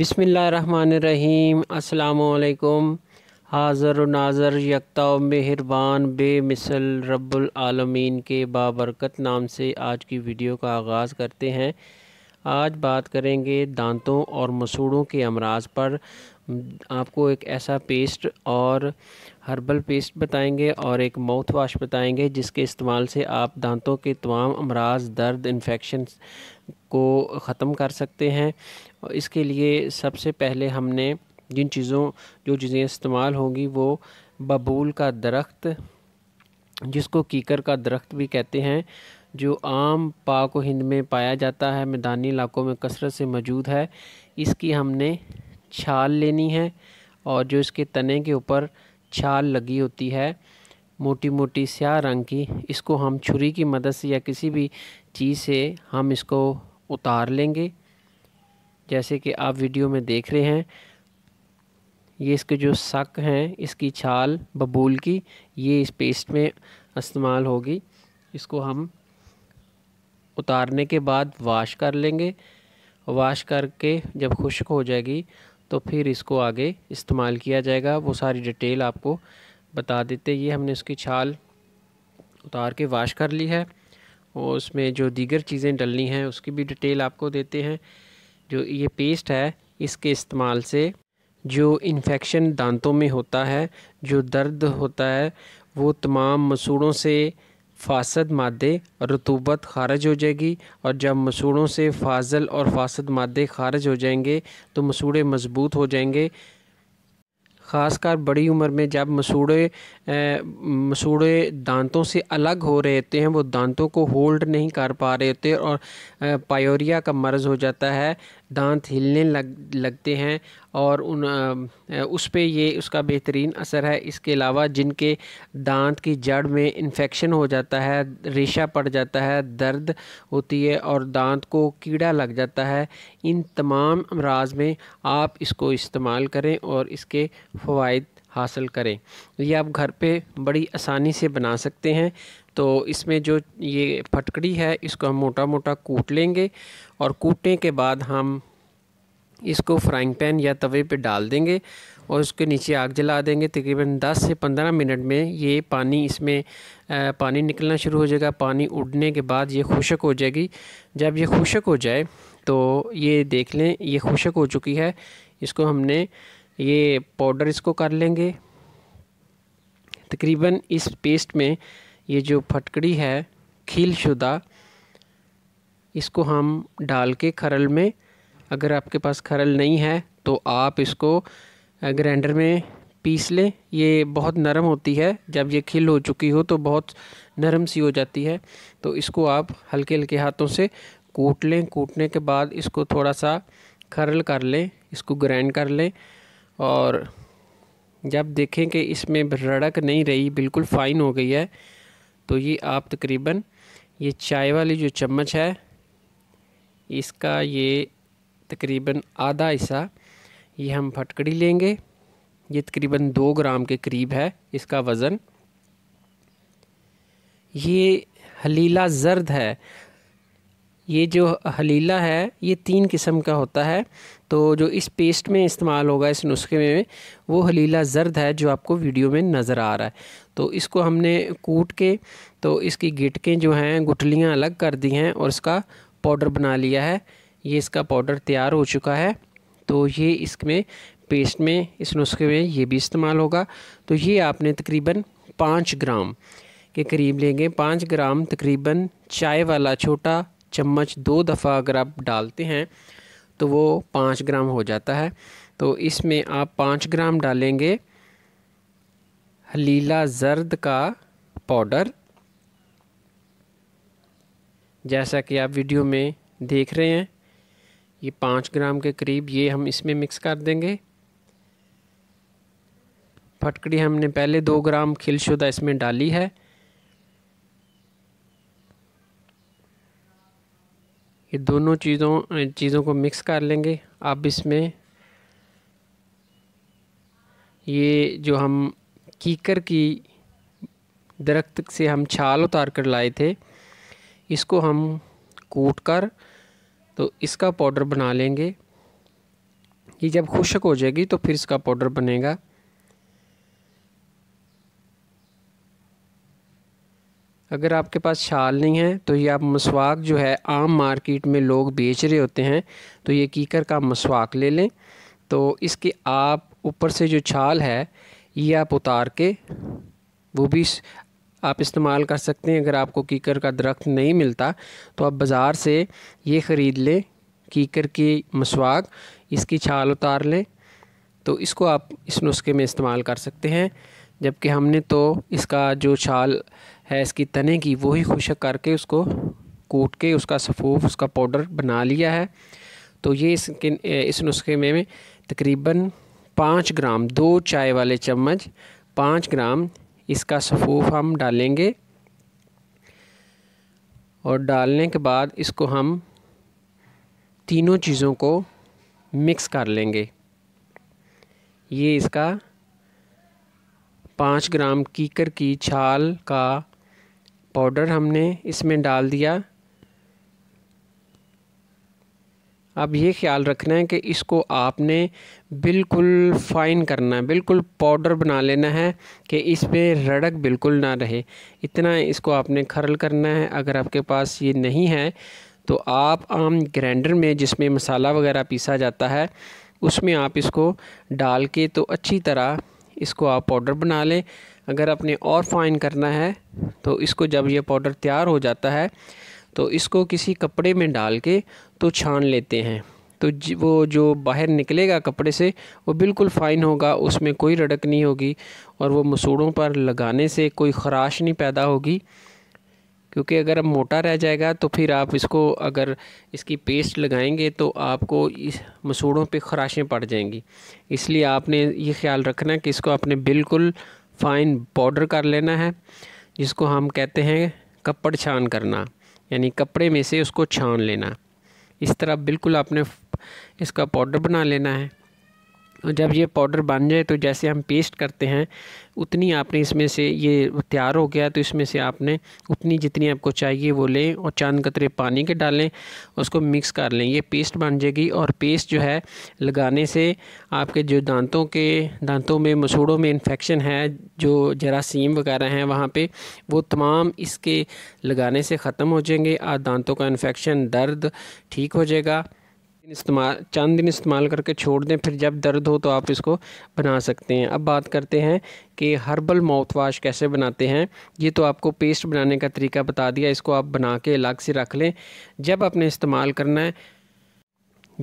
बिसमीम् अल्लाम हाज़र नाजर यकता मेहरबान बेमिसल आलमीन के बाबरकत नाम से आज की वीडियो का आगाज़ करते हैं आज बात करेंगे दांतों और मसूड़ों के अमराज पर आपको एक ऐसा पेस्ट और हर्बल पेस्ट बताएंगे और एक माउथ वाश बताएंगे जिसके इस्तेमाल से आप दांतों के तमाम अमराज दर्द इन्फेक्शन को ख़त्म कर सकते हैं और इसके लिए सबसे पहले हमने जिन चीज़ों जो चीज़ें इस्तेमाल होंगी वो बबूल का दरख्त जिसको कीकर का दरख्त भी कहते हैं जो आम पाक हिंद में पाया जाता है मैदानी इलाकों में कसरत से मौजूद है इसकी हमने छाल लेनी है और जो इसके तने के ऊपर छाल लगी होती है मोटी मोटी स्याह रंग की इसको हम छुरी की मदद से या किसी भी चीज़ से हम इसको उतार लेंगे जैसे कि आप वीडियो में देख रहे हैं ये इसके जो शक हैं इसकी छाल बबूल की ये इस पेस्ट में इस्तेमाल होगी इसको हम उतारने के बाद वाश कर लेंगे वाश करके जब खुश्क हो जाएगी तो फिर इसको आगे इस्तेमाल किया जाएगा वो सारी डिटेल आपको बता देते ये हमने उसकी छाल उतार के वाश कर ली है और उसमें जो दीगर चीज़ें डलनी हैं उसकी भी डिटेल आपको देते हैं जो ये पेस्ट है इसके इस्तेमाल से जो इन्फेक्शन दांतों में होता है जो दर्द होता है वो तमाम मसूड़ों से फासद मादे रतूबत ख़ारज हो जाएगी और जब मसूड़ों से फाजल और फासद मादे खारज हो जाएंगे तो मसूड़े मजबूत हो जाएंगे ख़ासकर बड़ी उम्र में जब मसूड़े मसूड़े दांतों से अलग हो रहे होते हैं वो दांतों को होल्ड नहीं कर पा रहे होते और पायोरिया का मर्ज़ हो जाता है दांत हिलने लग लगते हैं और उन उस पर ये उसका बेहतरीन असर है इसके अलावा जिनके दांत की जड़ में इन्फेक्शन हो जाता है रेशा पड़ जाता है दर्द होती है और दांत को कीड़ा लग जाता है इन तमाम अमराज में आप इसको इस्तेमाल करें और इसके फ़वाद हासिल करें ये आप घर पे बड़ी आसानी से बना सकते हैं तो इसमें जो ये फटकड़ी है इसको हम मोटा मोटा कूट लेंगे और कूटने के बाद हम इसको फ्राइंग पैन या तवे पे डाल देंगे और उसके नीचे आग जला देंगे तकरीबन 10 से 15 मिनट में ये पानी इसमें आ, पानी निकलना शुरू हो जाएगा पानी उड़ने के बाद ये खुशक हो जाएगी जब ये खुशक हो जाए तो ये देख लें ये खुशक हो चुकी है इसको हमने ये पाउडर इसको कर लेंगे तकरीबन इस पेस्ट में ये जो फटकड़ी है खील शुदा इसको हम डाल के खरल में अगर आपके पास खरल नहीं है तो आप इसको ग्राइंडर में पीस लें ये बहुत नरम होती है जब ये खिल हो चुकी हो तो बहुत नरम सी हो जाती है तो इसको आप हल्के हल्के हाथों से कूट लें कूटने के बाद इसको थोड़ा सा खरल कर लें इसको ग्राइंड कर लें और जब देखें कि इसमें रड़क नहीं रही बिल्कुल फ़ाइन हो गई है तो ये आप तकरीबन ये चाय वाली जो चम्मच है इसका ये तकरीबन आधा हिस्सा ये हम फटकड़ी लेंगे ये तकरीबन दो ग्राम के करीब है इसका वज़न ये हलीला जर्द है ये जो हलीला है ये तीन किस्म का होता है तो जो इस पेस्ट में इस्तेमाल होगा इस नुस्खे में वो हलीला जर्द है जो आपको वीडियो में नज़र आ रहा है तो इसको हमने कूट के तो इसकी गिटकें जो हैं गुटलियाँ अलग कर दी हैं और इसका पाउडर बना लिया है ये इसका पाउडर तैयार हो चुका है तो ये इसमें पेस्ट में इस नुस्खे में ये भी इस्तेमाल होगा तो ये आपने तकरीबन पाँच ग्राम के करीब लेंगे पाँच ग्राम तकरीबन चाय वाला छोटा चम्मच दो दफ़ा अगर आप डालते हैं तो वो पाँच ग्राम हो जाता है तो इसमें आप पाँच ग्राम डालेंगे हलीला जर्द का पाउडर जैसा कि आप वीडियो में देख रहे हैं ये पाँच ग्राम के करीब ये हम इसमें मिक्स कर देंगे फटकड़ी हमने पहले दो ग्राम खिलशुदा इसमें डाली है ये दोनों चीज़ों चीज़ों को मिक्स कर लेंगे अब इसमें ये जो हम कीकर की दरख्त से हम छाल उतार कर लाए थे इसको हम कूट कर तो इसका पाउडर बना लेंगे ये जब खुशक हो जाएगी तो फिर इसका पाउडर बनेगा अगर आपके पास शाल नहीं है तो ये आप मसवाक जो है आम मार्केट में लोग बेच रहे होते हैं तो ये कीकर का मसवाक ले लें तो इसके आप ऊपर से जो छाल है ये आप उतार के वो भी आप इस्तेमाल कर सकते हैं अगर आपको कीकर का दरख्त नहीं मिलता तो आप बाज़ार से ये ख़रीद लें कीकर की मसवाक इसकी छाल उतार लें तो इसको आप इस नुस्खे में इस्तेमाल कर सकते हैं जबकि हमने तो इसका जो छाल है इसकी तने की वो ही खुशक करके उसको कूट के उसका सफ़ूफ उसका पाउडर बना लिया है तो ये इसके इस नुस्खे में, में तकरीबन पाँच ग्राम दो चाय वाले चम्मच पाँच ग्राम इसका सफ़ूफ हम डालेंगे और डालने के बाद इसको हम तीनों चीज़ों को मिक्स कर लेंगे ये इसका पाँच ग्राम कीकर की छाल का पाउडर हमने इसमें डाल दिया अब ये ख्याल रखना है कि इसको आपने बिल्कुल फ़ाइन करना है बिल्कुल पाउडर बना लेना है कि इस पर रड़क बिल्कुल ना रहे इतना इसको आपने खरल करना है अगर आपके पास ये नहीं है तो आप आम ग्राइंडर में जिसमें मसाला वगैरह पीसा जाता है उसमें आप इसको डाल के तो अच्छी तरह इसको आप पाउडर बना लें अगर आपने और फाइन करना है तो इसको जब ये पाउडर तैयार हो जाता है तो इसको किसी कपड़े में डाल के तो छान लेते हैं तो वो जो बाहर निकलेगा कपड़े से वो बिल्कुल फ़ाइन होगा उसमें कोई रड़क नहीं होगी और वो मसूड़ों पर लगाने से कोई खराश नहीं पैदा होगी क्योंकि अगर अब मोटा रह जाएगा तो फिर आप इसको अगर इसकी पेस्ट लगाएंगे तो आपको इस मसूड़ों पे खराशें पड़ जाएंगी इसलिए आपने ये ख्याल रखना कि इसको आपने बिल्कुल फाइन बॉर्डर कर लेना है जिसको हम कहते हैं कपड़ छान करना यानी कपड़े में से उसको छान लेना इस तरह बिल्कुल आपने इसका पाउडर बना लेना है जब ये पाउडर बन जाए तो जैसे हम पेस्ट करते हैं उतनी आपने इसमें से ये तैयार हो गया तो इसमें से आपने उतनी जितनी आपको चाहिए वो लें और चंद कतरे पानी के डालें उसको मिक्स कर लें ये पेस्ट बन जाएगी और पेस्ट जो है लगाने से आपके जो दांतों के दांतों में मसूड़ों में इन्फेक्शन है जो जरासीम वगैरह हैं वहाँ पर वो तमाम इसके लगाने से ख़त्म हो जाएंगे और दांतों का इन्फेक्शन दर्द ठीक हो जाएगा दिन इस्तेमाल चंद दिन इस्तेमाल करके छोड़ दें फिर जब दर्द हो तो आप इसको बना सकते हैं अब बात करते हैं कि हर्बल माउथ वाश कैसे बनाते हैं ये तो आपको पेस्ट बनाने का तरीका बता दिया इसको आप बना के अलग से रख लें जब आपने इस्तेमाल करना है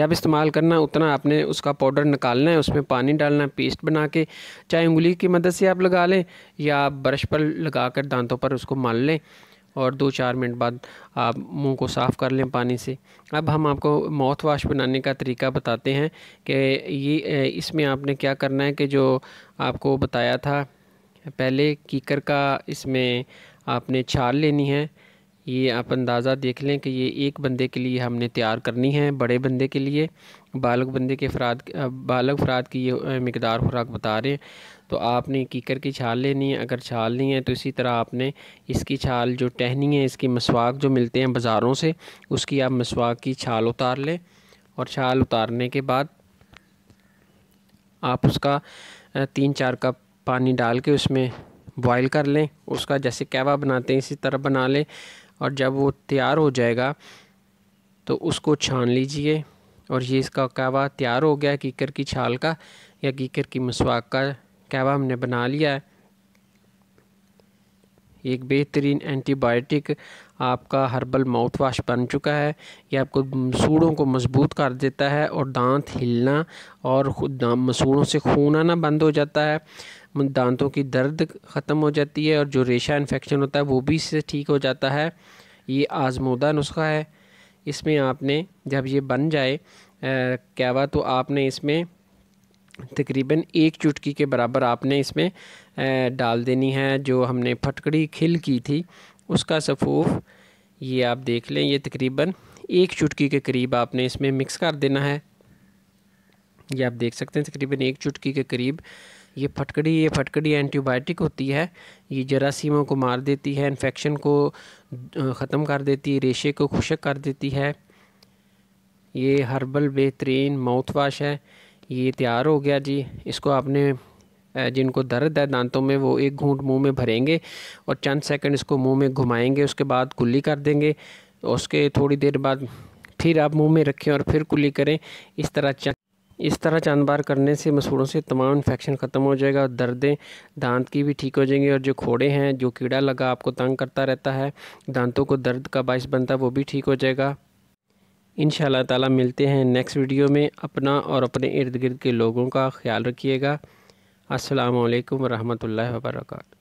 जब इस्तेमाल करना है उतना आपने उसका पाउडर निकालना है उसमें पानी डालना है पेस्ट बना के चाहे उंगली की मदद से आप लगा लें या ब्रश पर लगा कर दांतों पर उसको मल लें और दो चार मिनट बाद आप मुंह को साफ़ कर लें पानी से अब हम आपको माउथ वाश बनाने का तरीका बताते हैं कि ये इसमें आपने क्या करना है कि जो आपको बताया था पहले कीकर का इसमें आपने छाल लेनी है ये आप अंदाज़ा देख लें कि ये एक बंदे के लिए हमने तैयार करनी है बड़े बंदे के लिए बालक बंदे के अफराद बालक अफराद की ये मकदार खुराक बता रहे हैं तो आपने कीकर की छाल लेनी है अगर छाल नहीं है तो इसी तरह आपने इसकी छाल जो टहनी है इसकी मसवाक जो मिलते हैं बाज़ारों से उसकी आप मसवाक की छाल उतार लें और छाल उतारने के बाद आप उसका तीन चार कप पानी डाल के उसमें बॉईल कर लें उसका जैसे कहवा बनाते हैं इसी तरह बना लें और जब वो तैयार हो जाएगा तो उसको छान लीजिए और ये इसका कहवा तैयार हो गया कीकर की छाल का या कीकर की मसवाक का कहवा हमने बना लिया है एक बेहतरीन एंटीबायोटिक आपका हर्बल माउथ वाश बन चुका है ये आपको मसूड़ों को मजबूत कर देता है और दांत हिलना और मसूड़ों से खून आना बंद हो जाता है दांतों की दर्द ख़त्म हो जाती है और जो रेशा इन्फेक्शन होता है वो भी इससे ठीक हो जाता है ये आजमूदा नुस्खा है इसमें आपने जब ये बन जाए कहवा तो आपने इसमें तकरीबन एक चुटकी के बराबर आपने इसमें डाल देनी है जो हमने फटकड़ी खिल की थी उसका सफूफ ये आप देख लें ये तकरीबन एक चुटकी के करीब आपने इसमें मिक्स कर देना है ये आप देख सकते हैं तकरीबन एक चुटकी के करीब ये फटकड़ी ये फटकड़ी एंटीबायोटिक होती है ये जरासीमों को मार देती है इन्फेक्शन को ख़त्म कर देती है रेशे को खुशक कर देती है ये हर्बल बेहतरीन माउथ वाश है ये तैयार हो गया जी इसको आपने जिनको दर्द है दांतों में वो एक घूंट मुंह में भरेंगे और चंद सेकंड इसको मुंह में घुमाएंगे उसके बाद कुल्ली कर देंगे उसके थोड़ी देर बाद फिर आप मुंह में रखें और फिर कुल्ली करें इस तरह चंद इस तरह चंद बार करने से मसूड़ों से तमाम इन्फेक्शन ख़त्म हो जाएगा और दर्दें दांत की भी ठीक हो जाएंगी और जो खोड़े हैं जो कीड़ा लगा आपको तंग करता रहता है दांतों को दर्द का बायस बनता है वो भी ठीक हो जाएगा इन ताला मिलते हैं नेक्स्ट वीडियो में अपना और अपने इर्द गिर्द के लोगों का ख्याल रखिएगा असलकम वरहमल वर्का